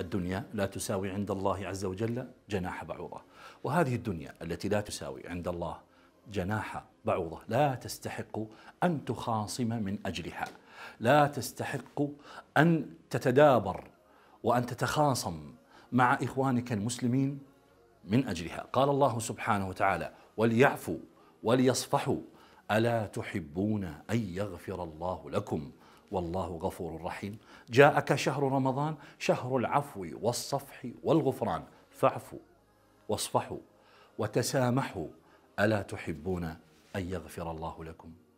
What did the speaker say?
الدنيا لا تساوي عند الله عز وجل جناح بعوضة وهذه الدنيا التي لا تساوي عند الله جناح بعوضة لا تستحق أن تخاصم من أجلها لا تستحق أن تتدابر وأن تتخاصم مع إخوانك المسلمين من أجلها قال الله سبحانه وتعالى وليعفوا وليصفحوا ألا تحبون أن يغفر الله لكم والله غفور رحيم جاءك شهر رمضان شهر العفو والصفح والغفران فاعفوا واصفحوا وتسامحوا ألا تحبون أن يغفر الله لكم